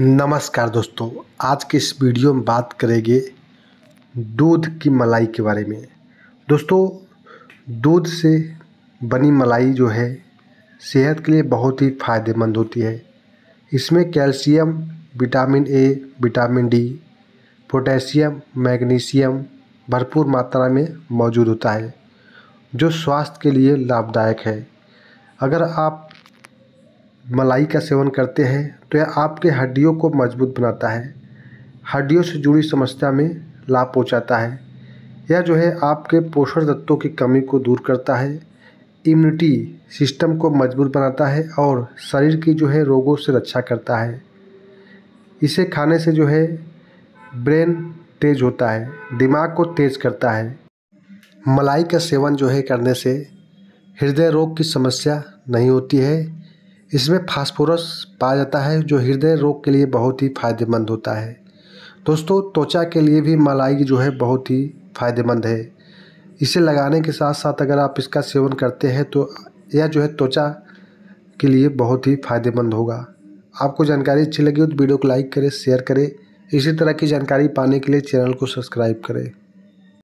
नमस्कार दोस्तों आज के इस वीडियो में बात करेंगे दूध की मलाई के बारे में दोस्तों दूध से बनी मलाई जो है सेहत के लिए बहुत ही फायदेमंद होती है इसमें calcium vitamin A vitamin D potassium magnesium भरपूर मात्रा में मौजूद होता है जो स्वास्थ्य के लिए लाभदायक है अगर आप मलाई का सेवन करते हैं तो यह आपके हड्डियों को मजबूत बनाता है हड्डियों से जुड़ी समस्या में लाभ पहुँचाता है यह जो है आपके पोषण तत्वों की कमी को दूर करता है इम्यूनिटी सिस्टम को मजबूत बनाता है और शरीर की जो है रोगों से रक्षा करता है इसे खाने से जो है ब्रेन तेज होता है दिमाग को तेज करता है मलाई का सेवन जो है करने से हृदय रोग की समस्या नहीं होती है इसमें फास्फोरस पाया जाता है जो हृदय रोग के लिए बहुत ही फायदेमंद होता है दोस्तों त्वचा के लिए भी मलाई जो है बहुत ही फायदेमंद है इसे लगाने के साथ साथ अगर आप इसका सेवन करते हैं तो यह जो है त्वचा के लिए बहुत ही फायदेमंद होगा आपको जानकारी अच्छी लगी हो तो वीडियो को लाइक करें शेयर करें इसी तरह की जानकारी पाने के लिए चैनल को सब्सक्राइब करें